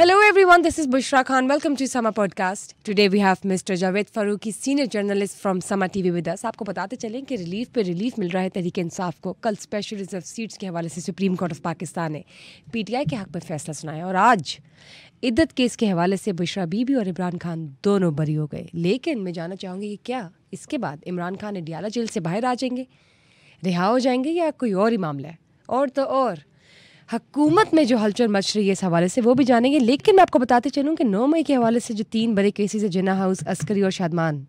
Hello everyone, this is Bushra Khan. Welcome to Sama Podcast. Today we have Mr. Javed Farooqi, senior journalist from Sama TV with us. आपको बताते चलें कि relief पे relief मिल रहा है तहरीक इंसाफ को कल स्पेशल रिजर्व सीट्स के हवाले से सुप्रीम कोर्ट ऑफ पाकिस्तान ने पीटीआई के हक में फैसला सुनाया और आज इद्दत केस के हवाले से बुशरा बीबी और इमरान खान दोनों बरी हो गए लेकिन मैं जानना चाहूँगी कि क्या इसके बाद इमरान खान इडियाला जेल से बाहर आ जाएंगे रिहा हो जाएंगे या कोई और ही मामला है और तो और हकूमत में जो हलचल मच रही है इस हवाले से वो भी जानेंगे लेकिन मैं आपको बताते चलूँ कि नौ मई के हवाले से जो तीन बड़े केसेज है जिना हाउस अस्करी और शादमान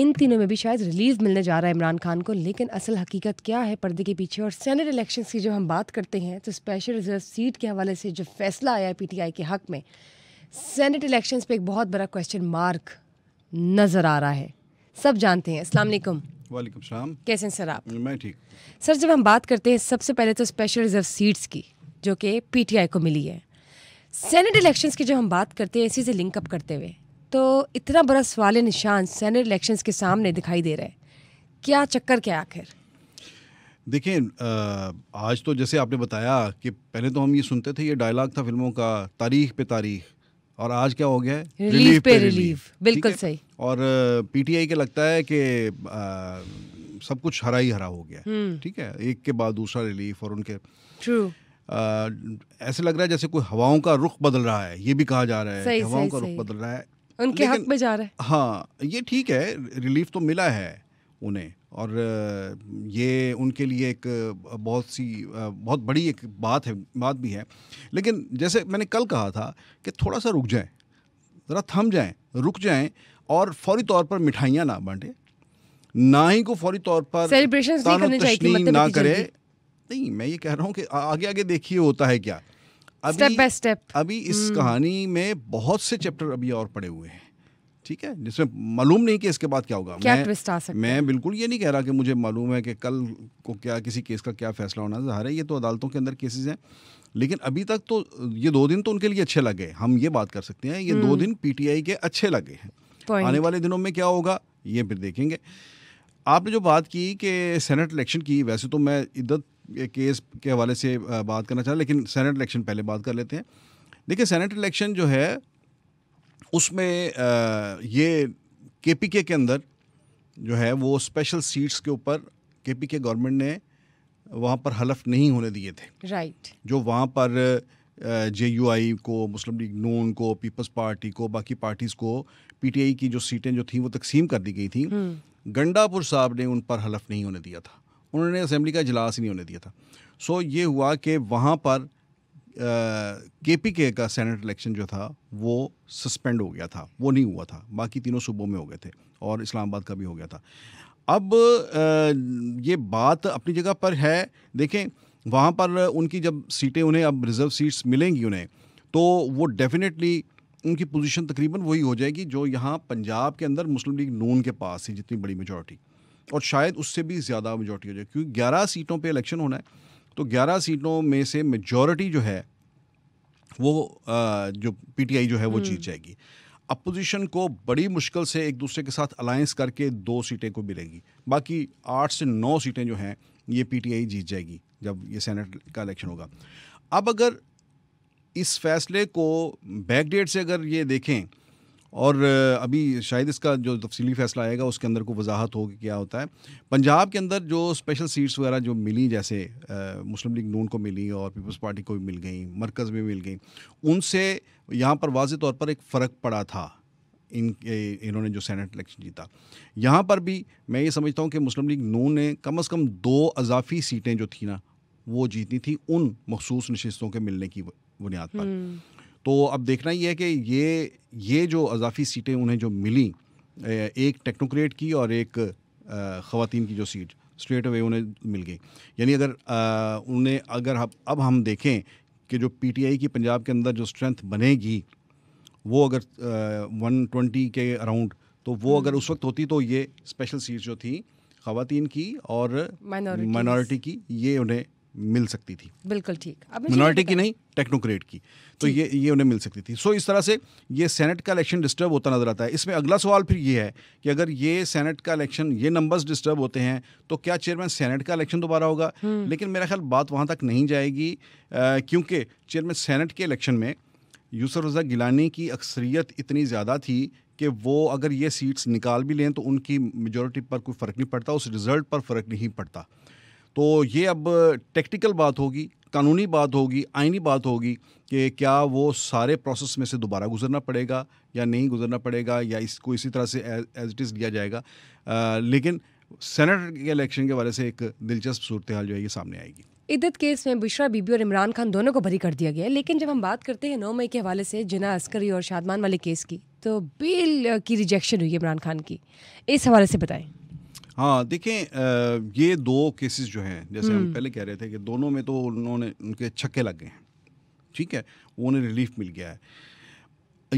इन तीनों में भी शायद रिलीफ मिलने जा रहा है इमरान खान को लेकिन असल हकीकत क्या है पर्दे के पीछे और सैनेट इलेक्शन की जो हम बात करते हैं तो स्पेशल रिजर्व सीट के हवाले से जो फैसला आया है आई के हक में सैनट इलेक्शन पर एक बहुत बड़ा क्वेश्चन मार्क नज़र आ रहा है सब जानते हैं अस्सलाम वालेकुम सलाम कैसे हैं सर आप मैं ठीक सर जब हम बात करते हैं सबसे पहले तो स्पेशल रिजर्व सीट्स की जो कि पीटीआई को मिली है सेनेट इलेक्शंस की जब हम बात करते हैं इसी से लिंकअप करते हुए तो इतना बड़ा सवाल निशान सेनेट इलेक्शंस के सामने दिखाई दे रहा है क्या चक्कर क्या आखिर देखें आज तो जैसे आपने बताया कि पहले तो हम ये सुनते थे ये डायलॉग था फिल्मों का तारीख पे तारीख और आज क्या हो गया है रिलीफ, पे रिलीफ बिल्कुल सही और पीटीआई के लगता है कि सब कुछ हरा ही हरा हो गया हम्म। ठीक है एक के बाद दूसरा रिलीफ और उनके ट्रू ऐसे लग रहा है जैसे कोई हवाओं का रुख बदल रहा है ये भी कहा जा रहा है हवाओं का रुख बदल रहा है उनके हक में जा रहा है हाँ ये ठीक है रिलीफ तो मिला है उन्हें और ये उनके लिए एक बहुत सी बहुत बड़ी एक बात है बात भी है लेकिन जैसे मैंने कल कहा था कि थोड़ा सा रुक जाएं ज़रा थम जाएं रुक जाएं और फौरी तौर पर मिठाइयाँ ना बांटें ना ही को फौरी तौर पर सेलिब्रेशन मतलब ना करे नहीं मैं ये कह रहा हूँ कि आगे आगे देखिए होता है क्या अभी स्टेप बाय स्टेप अभी इस हम्म। कहानी में बहुत से चैप्टर अभी और पड़े हुए हैं ठीक है जिसमें मालूम नहीं कि इसके बाद क्या होगा क्या ट्विस्ट आ सकता मैं बिल्कुल ये नहीं कह रहा कि मुझे मालूम है कि कल को क्या किसी केस का क्या फैसला होना ज़ाहिर है ये तो अदालतों के अंदर केसेस हैं लेकिन अभी तक तो ये दो दिन तो उनके लिए अच्छे लगे हम ये बात कर सकते हैं ये दो हम्म। दिन पीटीआई के अच्छे लगे हैं आने वाले दिनों में क्या होगा ये फिर देखेंगे आपने जो बात की कि सेनेट इलेक्शन की वैसे तो मैं इद्दत केस के हवाले से बात करना चाह रहा लेकिन सेनेट इलेक्शन पहले बात कर लेते हैं देखिए सेनेट इलेक्शन जो है उसमें ये के पी के के अंदर जो है वो स्पेशल सीट्स के ऊपर के पी के गवर्नमेंट ने वहाँ पर हलफ नहीं होने दिए थे राइट right. जो वहाँ पर जे यू आई को मुस्लिम लीग नून को पीपल्स पार्टी को बाकी पार्टीज़ को पी टी आई की जो सीटें जो थी वो तकसीम कर दी गई थी हम्म। गंडापुर साहब ने उन पर हलफ नहीं होने दिया था उन्होंने असम्बली का इजलास ही नहीं होने दिया था सो ये हुआ कि वहाँ पर के पी के का सेनेट इलेक्शन जो था वो सस्पेंड हो गया था वो नहीं हुआ था बाकी तीनों सूबों में हो गए थे और इस्लामाबाद का भी हो गया था अब आ, ये बात अपनी जगह पर है देखें वहाँ पर उनकी जब सीटें उन्हें अब रिज़र्व सीट्स मिलेंगी उन्हें तो वो डेफिनेटली उनकी पोजीशन तकरीबन वही हो जाएगी जो यहाँ पंजाब के अंदर मुस्लिम लीग नून के पास है जितनी बड़ी मेजोरिटी और शायद उससे भी ज़्यादा मेजोरिटी हो जाए क्योंकि ग्यारह सीटों पर इलेक्शन होना है तो 11 सीटों में से मेजॉरिटी जो है वो जो पीटीआई जो है वो जीत हम्म। जाएगी अपोजिशन को बड़ी मुश्किल से एक दूसरे के साथ अलायंस करके दो सीटें को मिलेगी बाकी आठ से नौ सीटें जो हैं ये पीटीआई जीत जाएगी जब ये सेनेट का इलेक्शन होगा अब अगर इस फैसले को बैकडेट से अगर ये देखें और अभी शायद इसका जो तफसीली फैसला आएगा उसके अंदर को वजाहत होगी क्या होता है पंजाब के अंदर जो स्पेशल सीट्स वगैरह जो मिली जैसे मुस्लिम लीग नून को मिली और पीपल्स पार्टी को भी मिल गई मरकज़ में मिल गई उनसे यहाँ पर वाज तौर पर एक फ़र्क पड़ा था इन इन्होंने जो सेनेट इलेक्शन जीता यहाँ पर भी मैं ये समझता हूँ कि मुस्लिम लीग नून ने कम अज़ कम दो अजाफी सीटें जो थी ना वो जीतनी थी उन मखसूस नशस्तों के मिलने की बुनियाद पर हम्म। तो अब देखना ये है कि ये ये जो अजाफी सीटें उन्हें जो मिली एक टेक्नोक्रेट की और एक ख़वान की जो सीट स्ट्रेट अवे उन्हें मिल गई यानी अगर उन्हें अगर हम अब हम देखें कि जो पीटीआई की पंजाब के अंदर जो स्ट्रेंथ बनेगी वो अगर वन ट्वेंटी के अराउंड तो वो हम्म। अगर उस वक्त होती तो ये स्पेशल सीट जो थी ख़वान की और माइनॉरिटी की ये उन्हें मिल सकती थी बिल्कुल ठीक मिनोरिटी की नहीं टेक्नोक्रेट की तो ये ये उन्हें मिल सकती थी सो इस तरह से ये सेनेट का इलेक्शन डिस्टर्ब होता नजर आता है इसमें अगला सवाल फिर ये है कि अगर ये सेनेट का इलेक्शन ये नंबर्स डिस्टर्ब होते हैं तो क्या चेयरमैन सेनेट का इलेक्शन दोबारा होगा हम्म। लेकिन मेरा ख्याल बात वहाँ तक नहीं जाएगी क्योंकि चेयरमैन सेनेट के इलेक्शन में यूसर रजा गिलानी की अक्सरियत इतनी ज़्यादा थी कि वो अगर ये सीट्स निकाल भी लें तो उनकी मेजोरिटी पर कोई फ़र्क नहीं पड़ता उस रिज़ल्ट पर फ़र्क नहीं पड़ता तो ये अब टेक्निकल बात होगी कानूनी बात होगी आइनी बात होगी कि क्या वो सारे प्रोसेस में से दोबारा गुजरना पड़ेगा या नहीं गुजरना पड़ेगा या इसको इसी तरह से एज इट इज़ लिया जाएगा आ, लेकिन सेनेट के इलेक्शन के वाले से एक दिलचस्प सूरत हाल जो है ये सामने आएगी इद्दत केस में बुशरा बीबी और इमरान खान दोनों को भरी कर दिया गया है लेकिन जब हम बात करते हैं नौ मई के हवाले से जिना अस्करी और शादमान वाले केस की तो बिल की रिजेक्शन हुई इमरान खान की इस हवाले से बताएं हाँ देखें ये दो केसेस जो हैं जैसे हम हम्म। पहले कह रहे थे कि दोनों में तो उन्होंने उनके छक्के लग गए हैं ठीक है उन्हें रिलीफ मिल गया है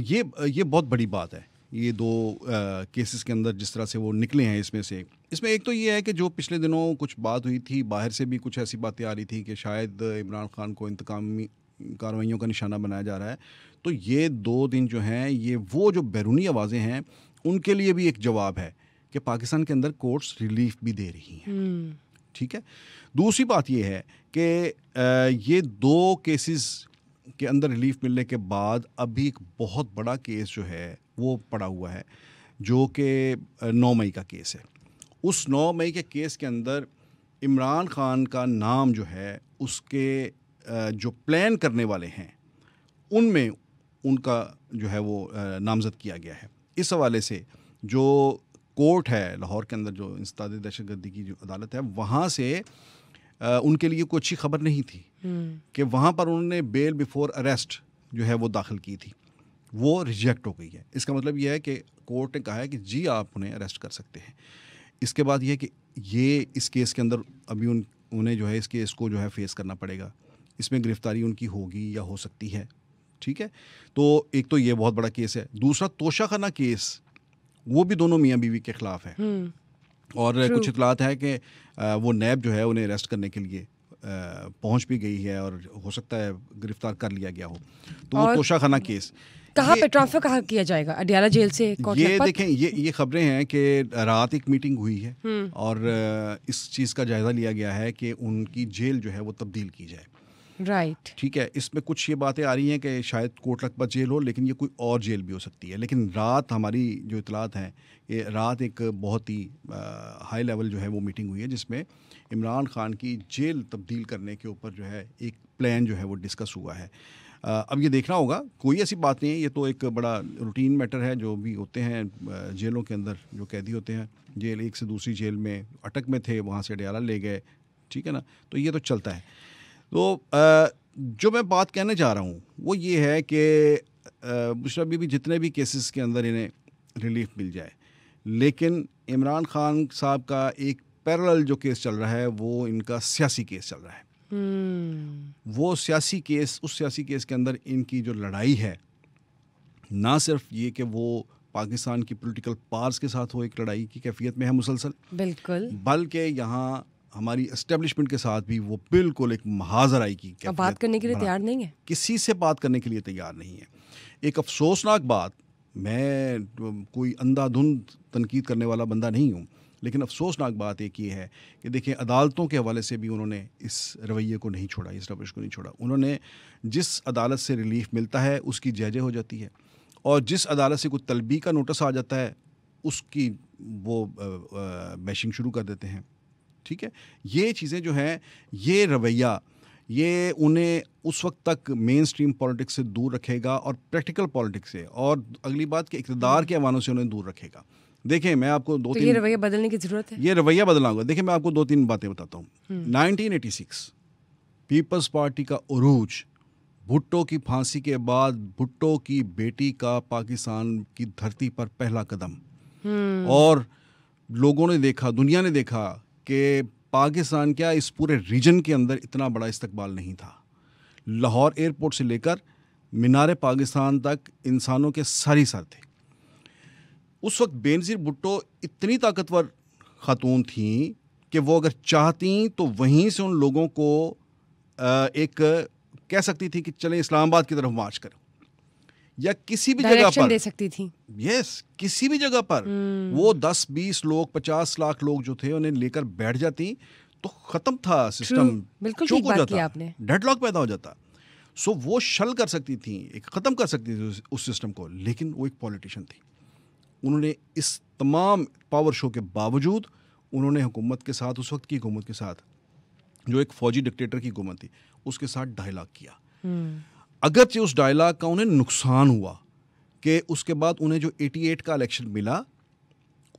ये ये बहुत बड़ी बात है ये दो केसेस के अंदर जिस तरह से वो निकले हैं इसमें से इसमें एक तो ये है कि जो पिछले दिनों कुछ बात हुई थी बाहर से भी कुछ ऐसी बातें आ रही थी कि शायद इमरान खान को इंतकामी कार्रवाइयों का निशाना बनाया जा रहा है तो ये दो दिन जो हैं ये वो जो बैरूनी आवाज़ें हैं उनके लिए भी एक जवाब है कि पाकिस्तान के अंदर कोर्ट्स रिलीफ भी दे रही हैं हम्म। ठीक है दूसरी बात यह है कि ये दो केसेस के अंदर रिलीफ मिलने के बाद अभी एक बहुत बड़ा केस जो है वो पड़ा हुआ है जो कि नौ मई का केस है उस नौ मई के केस के अंदर इमरान खान का नाम जो है उसके जो प्लान करने वाले हैं उनमें उनका जो है वो नामज़द किया गया है इस हवाले से जो कोर्ट है लाहौर के अंदर जो इंसदाद दहशत गर्दी की जो अदालत है वहाँ से आ, उनके लिए कोई अच्छी खबर नहीं थी हम्म। कि वहाँ पर उन्होंने बेल बिफोर अरेस्ट जो है वो दाखिल की थी वो रिजेक्ट हो गई है इसका मतलब यह है कि कोर्ट ने कहा है कि जी आप उन्हें अरेस्ट कर सकते हैं इसके बाद यह कि ये इस केस के अंदर अभी उन उन्हें जो है इस केस को जो है फेस करना पड़ेगा इसमें गिरफ्तारी उनकी होगी या हो सकती है ठीक है तो एक तो ये बहुत बड़ा केस है दूसरा तोशाखाना केस वो भी दोनों मियाँ बीवी के ख़िलाफ़ है हम्म। और True. कुछ इतलात है कि वो नैब जो है उन्हें अरेस्ट करने के लिए पहुंच भी गई है और हो सकता है गिरफ्तार कर लिया गया हो तो वो तोशाखाना केस कहाँ पे ट्रांसफर कहाँ किया जाएगा अडियाला जेल से ये देखें ये ये खबरें हैं कि रात एक मीटिंग हुई है हम्म। और इस चीज़ का जायज़ा लिया गया है कि उनकी जेल जो है वो तब्दील की जाए राइट right. ठीक है इसमें कुछ ये बातें आ रही हैं कि शायद कोर्ट लखपत जेल हो लेकिन ये कोई और जेल भी हो सकती है लेकिन रात हमारी जो इतलात हैं ये रात एक बहुत ही हाई लेवल जो है वो मीटिंग हुई है जिसमें इमरान खान की जेल तब्दील करने के ऊपर जो है एक प्लान जो है वो डिस्कस हुआ है अब ये देखना होगा कोई ऐसी बात नहीं है ये तो एक बड़ा रूटीन मैटर है जो भी होते हैं जेलों के अंदर जो कैदी होते हैं जेल एक से दूसरी जेल में अटक में थे वहाँ से अडयाला ले गए ठीक है ना तो ये तो चलता है तो जो मैं बात कहने जा रहा हूँ वो ये है कि बुशरा बीबी जितने भी केसेस के अंदर इन्हें रिलीफ मिल जाए लेकिन इमरान खान साहब का एक पैरल जो केस चल रहा है वो इनका सियासी केस चल रहा है हम्म। वो सियासी केस उस सियासी केस के अंदर इनकी जो लड़ाई है ना सिर्फ ये कि वो पाकिस्तान की पॉलिटिकल पार्स के साथ हो एक लड़ाई की कैफियत में है मुसलसल बिल्कुल बल्कि यहाँ हमारी एस्टेब्लिशमेंट के साथ भी वो बिल्कुल एक महाजर आई की अब बात करने के लिए तैयार नहीं है किसी से बात करने के लिए तैयार नहीं है एक अफसोसनाक बात मैं कोई अंधाधुंध तनकीद करने वाला बंदा नहीं हूँ लेकिन अफसोसनाक बात एक ये है कि देखिए अदालतों के हवाले से भी उन्होंने इस रवैये को नहीं छोड़ा इस रवैश को नहीं छोड़ा उन्होंने जिस अदालत से रिलीफ मिलता है उसकी जय हो जाती है और जिस अदालत से कोई तलबी का नोटिस आ जाता है उसकी वो बैशिंग शुरू कर देते हैं ठीक है ये चीज़ें जो हैं ये रवैया ये उन्हें उस वक्त तक मेन स्ट्रीम पॉलिटिक्स से दूर रखेगा और प्रैक्टिकल पॉलिटिक्स से और अगली बात कि इकतदार हम्म। के अवानों से उन्हें दूर रखेगा देखिए मैं आपको दो तो तीन ये रवैया बदलने की ज़रूरत है ये रवैया बदलना होगा देखिए मैं आपको दो तीन बातें बताता हूँ 1986 हम्म। पीपल्स पार्टी का अरूज भुट्टो की फांसी के बाद भुट्टो की बेटी का पाकिस्तान की धरती पर पहला कदम हम्म। और लोगों ने देखा दुनिया ने देखा कि पाकिस्तान क्या इस पूरे रीजन के अंदर इतना बड़ा इस्तबाल नहीं था लाहौर एयरपोर्ट से लेकर मीनार पाकिस्तान तक इंसानों के सर ही सर थे उस वक्त बेनज़ीर भुट्टो इतनी ताकतवर ख़ातून थी कि वो अगर चाहती तो वहीं से उन लोगों को एक कह सकती थी कि चलें इस्लामाबाद की तरफ मार्च करें या किसी भी जगह पर दे सकती थी यस yes, किसी भी जगह पर हम्म। वो दस बीस लोग पचास लाख लोग जो थे उन्हें लेकर बैठ जाती तो खत्म था सिस्टम बिल्कुल ठीक बात आपने डेडलॉक पैदा हो जाता सो so, वो शल कर सकती थी एक ख़त्म कर सकती थी उस सिस्टम को लेकिन वो एक पॉलिटिशियन थी उन्होंने इस तमाम पावर शो के बावजूद उन्होंने हुकूमत के साथ उस वक्त की हुकूमत के साथ जो एक फौजी डिक्टेटर की हुकूमत थी उसके साथ ढाई लाख किया hmm. अगरचे उस डायलॉग का उन्हें नुकसान हुआ कि उसके बाद उन्हें जो 88 का इलेक्शन मिला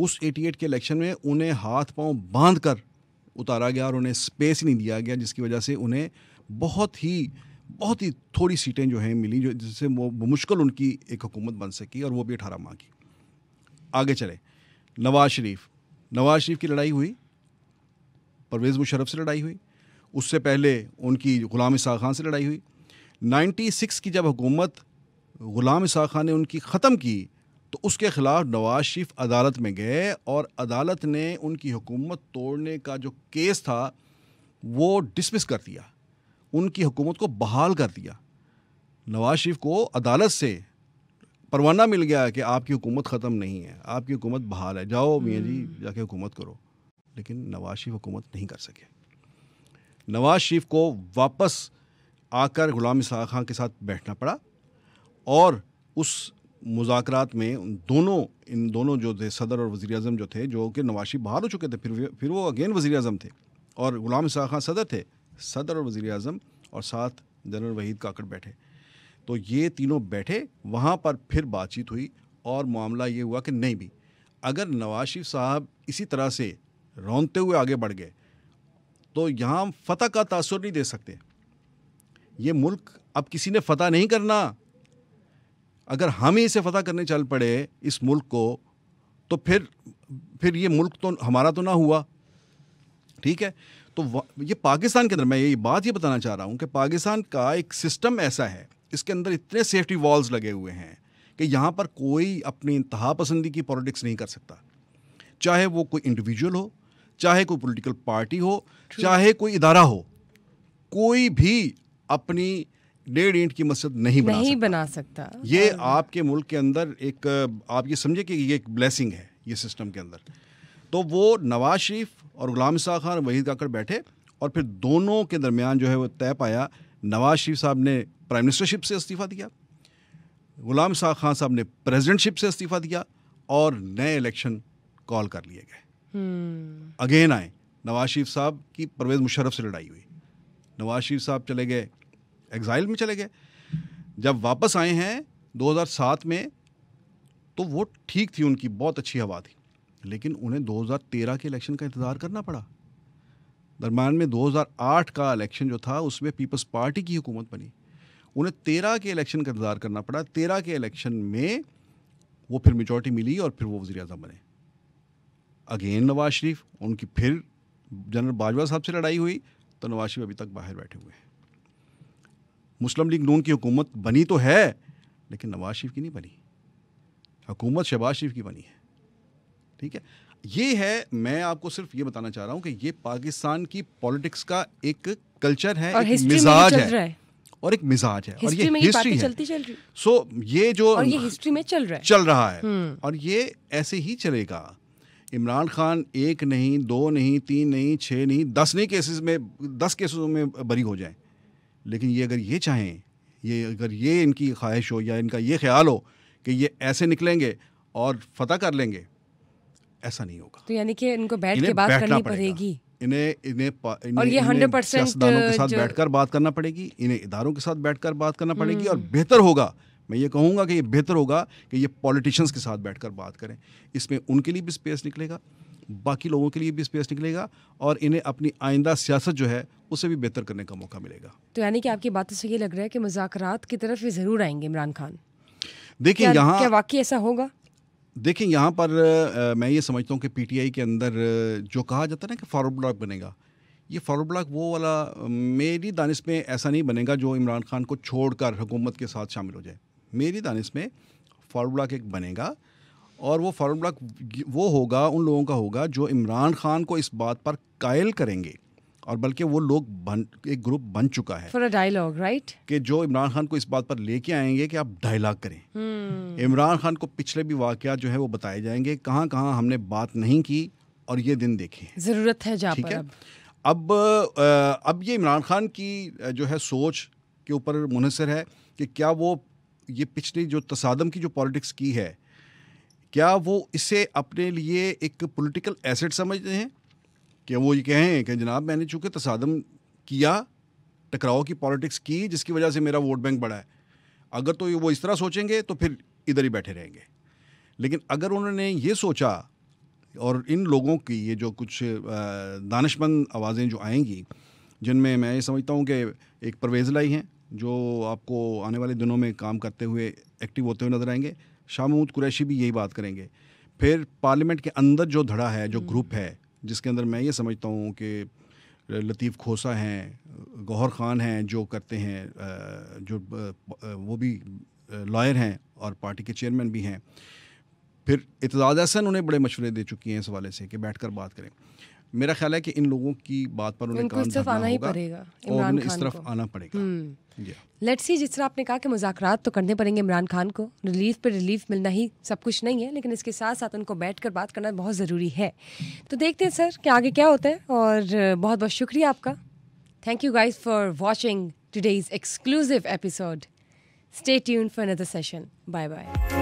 उस 88 के इलेक्शन में उन्हें हाथ पांव बांध कर उतारा गया और उन्हें स्पेस नहीं दिया गया जिसकी वजह से उन्हें बहुत ही बहुत ही थोड़ी सीटें जो हैं मिली जो जिससे वो मुश्किल उनकी एक हुकूमत बन सकी और वो भी अठारह माह की आगे चले नवाज शरीफ नवाज शरीफ की लड़ाई हुई परवेज़ मुशरफ से लड़ाई हुई उससे पहले उनकी ग़ुलाम शाह खान से लड़ाई हुई 96 की जब हुकूमत ग़ुलाम इसा खान ने उनकी ख़त्म की तो उसके ख़िलाफ़ नवाज शरीफ अदालत में गए और अदालत ने उनकी हुकूमत तोड़ने का जो केस था वो डिसमिस कर दिया उनकी हुकूमत को बहाल कर दिया नवाज शरीफ को अदालत से परवाना मिल गया कि आपकी हुकूमत ख़त्म नहीं है आपकी हुकूमत बहाल है जाओ मियाँ जी हम्म। जाके हुकूमत करो लेकिन नवाज शरीफ हुकूमत नहीं कर सके नवाज शरीफ को वापस आकर गुलाम इसहा खां के साथ बैठना पड़ा और उस मुजाकरात में दोनों इन दोनों जो थे सदर और वज़ी अजम जो थे जो कि नवाशी बाहर हो चुके थे फिर फिर वो अगेन वज़ी अजम थे और ग़ुलाम इसहा खां सदर थे सदर और वज़ी अजम और साथ जनरल वहीद काकड़ बैठे तो ये तीनों बैठे वहाँ पर फिर बातचीत हुई और मामला ये हुआ कि नहीं भी अगर नवाज शरीफ साहब इसी तरह से रौनते हुए आगे बढ़ गए तो यहाँ फतह का तासर नहीं दे सकते ये मुल्क अब किसी ने फतह नहीं करना अगर हम ही इसे फतह करने चल पड़े इस मुल्क को तो फिर फिर ये मुल्क तो हमारा तो ना हुआ ठीक है तो ये पाकिस्तान के अंदर मैं ये बात ये बताना चाह रहा हूँ कि पाकिस्तान का एक सिस्टम ऐसा है इसके अंदर इतने सेफ्टी वॉल्स लगे हुए हैं कि यहाँ पर कोई अपनी इंतहा पसंदी की पॉलिटिक्स नहीं कर सकता चाहे वो कोई इंडिविजुअल हो चाहे कोई पॉलिटिकल पार्टी हो चाहे कोई इदारा हो कोई भी अपनी डेढ़ इंट की मस्जिद नहीं बना नहीं सकता। बना सकता ये हाँ। आपके मुल्क के अंदर एक आप ये समझे कि ये एक ब्लेसिंग है ये सिस्टम के अंदर तो वो नवाज शरीफ और गुलाम शाह खान वहीद काकर बैठे और फिर दोनों के दरमियान जो है वो तय पाया नवाज शरीफ साहब ने प्राइम मिनिस्टरशिप से इस्तीफ़ा दिया गुलाम शाह खान साहब ने प्रेजिडेंटशिप से इस्तीफ़ा दिया और नए इलेक्शन कॉल कर लिए गए अगेन हम्म। आए नवाज शरीफ साहब की परवेज़ मुशर्रफ से लड़ाई हुई नवाज शरीफ साहब चले गए एग्ज़ाइल में चले गए जब वापस आए हैं 2007 में तो वो ठीक थी उनकी बहुत अच्छी हवा थी लेकिन उन्हें 2013 के इलेक्शन का इंतज़ार करना पड़ा दरम्यान में 2008 का इलेक्शन जो था उसमें पीपल्स पार्टी की हुकूमत बनी उन्हें तेरह के इलेक्शन का इंतज़ार करना पड़ा तेरह के इलेक्शन में वो फिर मेजॉरिटी मिली और फिर वो वजी अजम बने अगेन नवाज शरीफ उनकी फिर जनरल बाजवा साहब से लड़ाई हुई तो नवाज शरीफ अभी तक बाहर बैठे हुए हैं मुस्लिम लीग नून की हुकूमत बनी तो है लेकिन नवाज शरीफ की नहीं बनी हुकूमत शहबाज शरीफ की बनी है ठीक है ये है मैं आपको सिर्फ ये बताना चाह रहा हूँ कि ये पाकिस्तान की पॉलिटिक्स का एक कल्चर है और एक मिजाज है और एक मिजाज है और ये हिस्ट्री है चलती चल रही सो so, ये जो और ये हिस्ट्री में चल रहा है चल रहा है हम्म। और ये ऐसे ही चलेगा इमरान खान एक नहीं दो नहीं तीन नहीं छः नहीं दस नहीं केसेस में दस केसेस में बरी हो जाएं लेकिन ये अगर ये चाहें ये अगर ये इनकी ख्वाहिश हो या इनका ये ख्याल हो कि ये ऐसे निकलेंगे और फतह कर लेंगे ऐसा नहीं होगा तो यानी कि इनको बैठ के बात करनी पड़ेगी इन्हें इन्हें और ये हंड्रेड परसेंट के साथ बैठकर बात करना पड़ेगी इन्हें इदारों के साथ बैठकर बात करना हम्म। पड़ेगी और बेहतर होगा मैं ये कहूँगा कि ये बेहतर होगा कि ये पॉलिटिशियंस के साथ बैठकर बात करें इसमें उनके लिए भी स्पेस निकलेगा बाकी लोगों के लिए भी स्पेस निकलेगा और इन्हें अपनी आइंदा सियासत जो है उसे भी बेहतर करने का मौका मिलेगा तो यानी कि आपकी बातों से ये लग रहा है कि मुजात की तरफ ये ज़रूर आएंगे इमरान खान देखिए यहाँ क्या वाकई ऐसा होगा देखिए यहाँ पर आ, मैं ये समझता हूँ कि पीटीआई के अंदर जो कहा जाता है ना कि फॉरवर्ड ब्लॉक बनेगा ये फॉरवर्ड ब्लॉक वो वाला मेरी दानिश में ऐसा नहीं बनेगा जो इमरान खान को छोड़कर हुकूमत के साथ शामिल हो जाए मेरी दानिश में फार्मूला केक बनेगा और वो फार्मूला वो होगा उन लोगों का होगा जो इमरान खान को इस बात पर कायल करेंगे और बल्कि वो लोग बन एक ग्रुप बन चुका है फॉर अ डायलॉग राइट कि जो इमरान खान को इस बात पर लेके आएंगे कि आप डायलॉग करें hmm. इमरान खान को पिछले भी वाक़ जो है वो बताए जाएंगे कहाँ कहाँ हमने बात नहीं की और ये दिन देखे ज़रूरत है ठीक है अब अब ये इमरान खान की जो है सोच के ऊपर मुनसर है कि क्या वो ये पिछली जो तसादम की जो पॉलिटिक्स की है क्या वो इसे अपने लिए एक पॉलिटिकल एसेट समझते हैं कि वो ये कहें कि जनाब मैंने चूँकि तसादम किया टकराव की पॉलिटिक्स की जिसकी वजह से मेरा वोट बैंक बढ़ा है अगर तो वो इस तरह सोचेंगे तो फिर इधर ही बैठे रहेंगे लेकिन अगर उन्होंने ये सोचा और इन लोगों की ये जो कुछ दानशमंद आवाज़ें जो आएंगी जिनमें मैं ये समझता हूँ कि एक परवेज़ लाई हैं जो आपको आने वाले दिनों में काम करते हुए एक्टिव होते हुए नजर आएंगे शाह महमूद कुरैशी भी यही बात करेंगे फिर पार्लियामेंट के अंदर जो धड़ा है जो ग्रुप है जिसके अंदर मैं ये समझता हूँ कि लतीफ़ खोसा हैं गौहर ख़ान हैं जो करते हैं जो वो भी लॉयर हैं और पार्टी के चेयरमैन भी हैं फिर इतजाज़ हसन उन्हें बड़े मशवरे दे चुकी हैं इस हवाले से कि बैठ कर बात करें मेरा ख्याल है कि इन लोगों की बात पर उन्हें इस तरफ आना ही पड़ेगा और उन्हें इस तरफ आना पड़ेगा लेट्स हम्म। सी जिस तरह आपने कहा कि मुजाकर तो करने पड़ेंगे इमरान खान को रिलीफ पर रिलीफ मिलना ही सब कुछ नहीं है लेकिन इसके साथ साथ उनको बैठ कर बात करना बहुत ज़रूरी है तो देखते हैं सर कि आगे क्या होता है और बहुत बहुत शुक्रिया आपका thank you guys for watching today's exclusive episode stay tune for another session bye bye